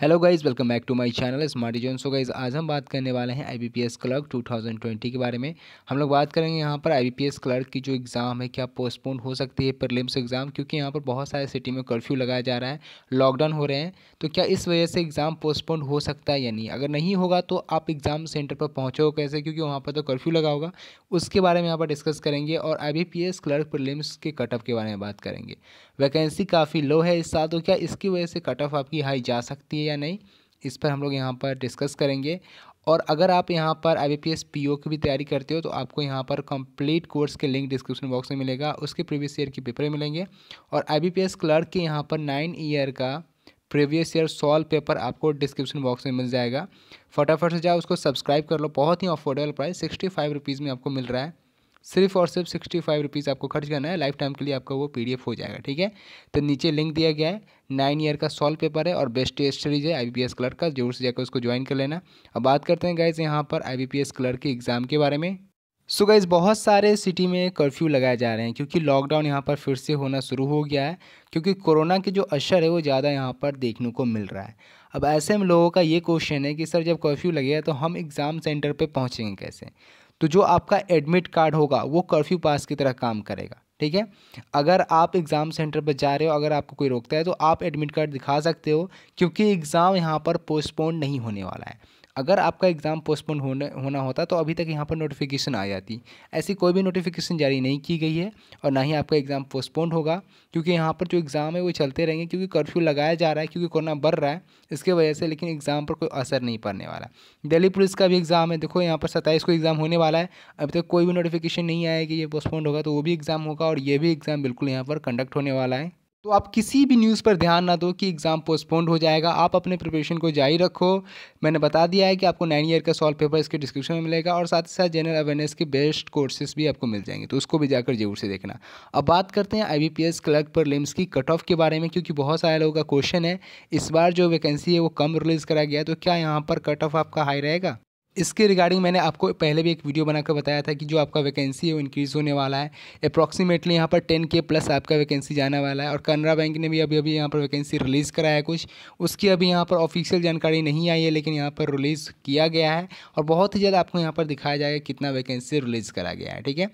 hello guys welcome back to my channel smart zone so guys आज हम बात करने वाले हैं आईबीपीएस क्लर्क 2020 के बारे में हम लोग बात करेंगे यहाँ पर आईबीपीएस क्लर्क की जो एग्ज़ाम है क्या पोस्टपोन हो सकती है प्रिलिम्स एग्ज़ाम क्योंकि यहाँ पर बहुत सारे सिटी में कर्फ्यू लगाया जा रहा है लॉकडाउन हो रहे हैं तो क्या इस वजह से एग्ज़ाम पोस्टपोन हो सकता है या नहीं अगर नहीं होगा तो आप एग्ज़ाम सेंटर पर पहुँचोगे कैसे क्योंकि वहाँ पर तो कर्फ्यू लगा होगा उसके बारे में यहाँ पर डिस्कस करेंगे और आई क्लर्क प्रलिम्स के कटअप के बारे में बात करेंगे वैकेंसी काफ़ी लो है इस साल तो क्या इसकी वजह से कटअप आपकी हाई जा सकती है या नहीं इस पर हम लोग यहाँ पर डिस्कस करेंगे और अगर आप यहाँ पर I B P S P O की भी तैयारी करते हो तो आपको यहाँ पर कंप्लीट कोर्स के लिंक डिस्क्रिप्शन बॉक्स में मिलेगा उसके प्रीवियस ईयर के पेपर मिलेंगे और I B P S clerk के यहाँ पर नाइन ईयर का प्रीवियस ईयर सॉल्व पेपर आपको डिस्क्रिप्शन बॉक्स में मिल जाएगा फटाफट से जाओ उसको सब्सक्राइब कर लो बहुत ही affordable price sixty five rupees में आपको मिल रहा है सिर्फ और सिर्फ सिक्सटी फाइव रुपीज़ आपको खर्च करना है लाइफ टाइम के लिए आपका वो पीडीएफ हो जाएगा ठीक है तो नीचे लिंक दिया गया है नाइन ईयर का सॉल्व पेपर है और बेस्ट स्टडीज है आईबीपीएस क्लर्क का जरूर से जाकर उसको ज्वाइन कर लेना अब बात करते हैं गाइज यहाँ पर आईबीपीएस क्लर्क के एग्ज़ाम के बारे में सो so गाइज़ बहुत सारे सिटी में कर्फ्यू लगाए जा रहे हैं क्योंकि लॉकडाउन यहाँ पर फिर से होना शुरू हो गया है क्योंकि कोरोना के जो असर है वो ज़्यादा यहाँ पर देखने को मिल रहा है अब ऐसे में लोगों का ये क्वेश्चन है कि सर जब कर्फ्यू लगेगा तो हम एग्ज़ाम सेंटर पे पहुँचेंगे कैसे तो जो आपका एडमिट कार्ड होगा वो कर्फ्यू पास की तरह काम करेगा ठीक है अगर आप एग्ज़ाम सेंटर पर जा रहे हो अगर आपको कोई रोकता है तो आप एडमिट कार्ड दिखा सकते हो क्योंकि एग्ज़ाम यहाँ पर पोस्टपोन नहीं होने वाला है अगर आपका एग्ज़ाम पोस्टपोन होने होना होता तो अभी तक यहाँ पर नोटिफिकेशन आ जाती ऐसी कोई भी नोटिफिकेशन जारी नहीं की गई है और ना ही आपका एग्ज़ाम पोस्टपोन होगा क्योंकि यहाँ पर जो एग्ज़ाम है वो चलते रहेंगे क्योंकि कर्फ्यू लगाया जा रहा है क्योंकि कोरोना बढ़ रहा है इसके वजह से लेकिन एग्ज़ाम पर कोई असर नहीं पड़ने वाला दिल्ली पुलिस का भी एग्ज़ाम है देखो यहाँ पर सत्ताईस को एग्ज़ाम होने वाला है अभी तक कोई भी नोटिफिकेशन नहीं आया कि ये पोस्टपोन होगा तो वो भी एग्ज़ाम होगा और ये भी एग्ज़ाम बिल्कुल यहाँ पर कंडक्ट होने वाला है तो आप किसी भी न्यूज़ पर ध्यान ना दो कि एग्ज़ाम पोस्टपोन्ड हो जाएगा आप अपने प्रिपरेशन को जारी रखो मैंने बता दिया है कि आपको नाइन ईयर का सॉल्व पेपर इसके डिस्क्रिप्शन में मिलेगा और साथ ही साथ जनरल अवेयरनेस के बेस्ट कोर्सेज भी आपको मिल जाएंगे तो उसको भी जाकर जरूर से देखना अब बात करते हैं आई क्लर्क पर लिम्स की कट ऑफ के बारे में क्योंकि बहुत सारे लोगों का क्वेश्चन है इस बार जो वैकेंसी है वो कम रिलीज़ करा गया तो क्या यहाँ पर कट ऑफ आपका हाई रहेगा इसके रिगार्डिंग मैंने आपको पहले भी एक वीडियो बनाकर बताया था कि जो आपका वैकेंसी है वो इंक्रीज़ होने वाला है अप्रॉक्सीमेटली यहाँ पर टेन के प्लस आपका वैकेंसी जाने वाला है और कनरा बैंक ने भी अभी अभी यहाँ पर वैकेंसी रिलीज़ कराया है कुछ उसकी अभी यहाँ पर ऑफिशियल जानकारी नहीं आई है लेकिन यहाँ पर रिलीज़ किया गया है और बहुत ही जल्द आपको यहाँ पर दिखाया जाएगा कितना वैकेंसी रिलीज़ करा गया है ठीक है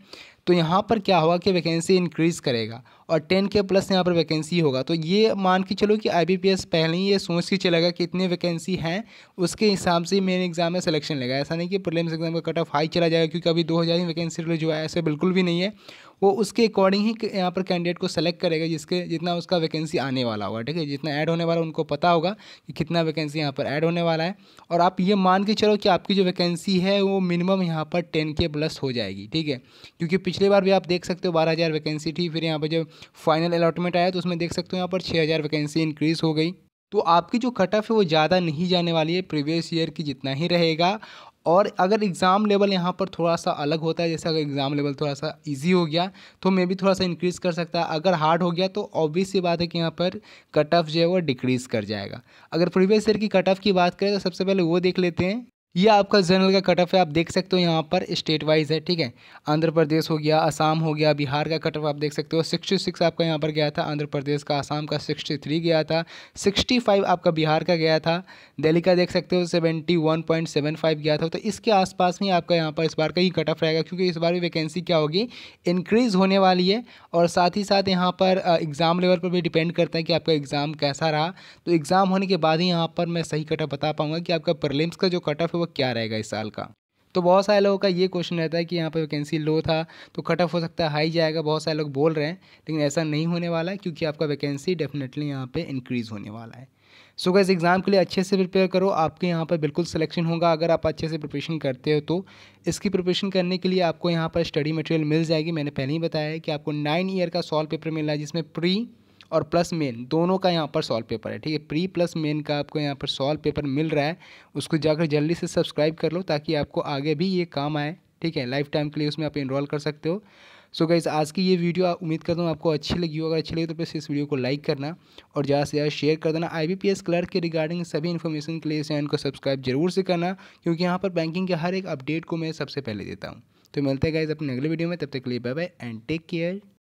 तो यहाँ पर क्या होगा कि वैकेंसी इंक्रीज़ करेगा और टेन के प्लस यहाँ पर वैकेंसी होगा तो ये मान के चलो कि आईबीपीएस पहले ही ये सोच के चलेगा कि इतनी वैकेंसी हैं उसके हिसाब से मेन एग्जाम में सिलेक्शन लेगा ऐसा नहीं कि प्रीलिम्स एग्जाम का कट ऑफ हाई चला जाएगा क्योंकि अभी दो हज़ार ही वैकेंसी रिलीज हुआ है ऐसे बिल्कुल भी नहीं है वो उसके अकॉर्डिंग ही यहाँ पर कैंडिडेट को सेलेक्ट करेगा जिसके जितना उसका वैकेंसी आने वाला होगा ठीक है जितना ऐड होने वाला उनको पता होगा कि कितना वैकेंसी यहाँ पर ऐड होने वाला है और आप ये मान के चलो कि आपकी जो वैकेंसी है वो मिनिमम यहाँ पर टेन के प्लस हो जाएगी ठीक है क्योंकि पिछले बार भी आप देख सकते हो बारह हज़ार वैकेंसी थी फिर यहाँ पर जब फाइनल अलॉटमेंट आया तो उसमें देख सकते हो यहाँ पर छः हज़ार वैकेंसी इंक्रीज़ हो गई तो आपकी जो कट ऑफ है वो ज़्यादा नहीं जाने वाली है प्रीवियस ईयर की जितना ही रहेगा और अगर एग्ज़ाम लेवल यहाँ पर थोड़ा सा अलग होता है जैसे अगर एग्ज़ाम लेवल थोड़ा सा इजी हो गया तो मे भी थोड़ा सा इंक्रीज़ कर सकता है अगर हार्ड हो गया तो ऑब्वियस सी बात है कि यहाँ पर कट ऑफ जो है वो डिक्रीज़ कर जाएगा अगर प्रीवियस ईयर की कट ऑफ की बात करें तो सबसे पहले वो देख लेते हैं ये आपका जनरल का कट ऑफ है आप देख सकते हो यहाँ पर स्टेट वाइज है ठीक है आंध्र प्रदेश हो गया असम हो गया बिहार का कट ऑफ आप देख सकते हो सिक्सटी सिक्स आपका यहाँ पर गया था आंध्र प्रदेश का असम का सिक्सटी थ्री गया था सिक्सटी फाइव आपका बिहार का गया था दिल्ली का देख सकते हो seventy one point seven five गया था तो इसके आसपास में आपका यहाँ पर इस बार का ही कट ऑफ रहेगा क्योंकि इस बार भी वैकेंसी क्या होगी इंक्रीज़ होने वाली है और साथ ही साथ यहाँ पर एग्ज़ाम लेवल पर भी डिपेंड करता है कि आपका एग्ज़ाम कैसा रहा तो एग्ज़ाम होने के बाद ही यहाँ पर मैं सही कट ऑफ बता पाऊँगा कि आपका प्रलिम्स का जो कट ऑफ है वो क्या रहेगा इस साल का तो बहुत सारे लोगों का ये क्वेश्चन रहता है कि यहाँ पर वैकेंसी लो था तो कट ऑफ हो सकता है हाई जाएगा बहुत सारे लोग बोल रहे हैं लेकिन ऐसा नहीं होने वाला है क्योंकि आपका वैकेंसी डेफिनेटली यहाँ पे इंक्रीज़ होने वाला है सो so इस एग्ज़ाम के लिए अच्छे से प्रिपेयर करो आपके यहाँ पर बिल्कुल सिलेक्शन होगा अगर आप अच्छे से प्रिपरेशन करते हो तो इसकी प्रिपरेशन करने के लिए आपको यहाँ पर स्टडी मटेरियल मिल जाएगी मैंने पहले ही बताया है कि आपको नाइन ईयर का सॉल्व पेपर मिल रहा है जिसमें प्री और प्लस मेन दोनों का यहाँ पर सॉल्व पेपर है ठीक है प्री प्लस मेन का आपको यहाँ पर सॉल्व पेपर मिल रहा है उसको जाकर जल्दी से सब्सक्राइब कर लो ताकि आपको आगे भी ये काम आए ठीक है लाइफ टाइम के लिए उसमें आप इनरोल कर सकते हो सो so गाइज़ आज की ये वीडियो उम्मीद करता हूँ आपको अच्छी लगी हो अगर अच्छी लगी तो प्लीज़ इस वीडियो को लाइक करना और ज़्यादा से ज़्यादा शेयर कर देना आई क्लर्क के रिगार्डिंग सभी इन्फॉर्मेशन के लिए चैनल को सब्सक्राइब जरूर से करना क्योंकि यहाँ पर बैंकिंग के हर एक अपडेट को मैं सबसे पहले देता हूँ तो मिलते हैं गाइज़ अपने अगले वीडियो में तब तक के लिए bye bye and take care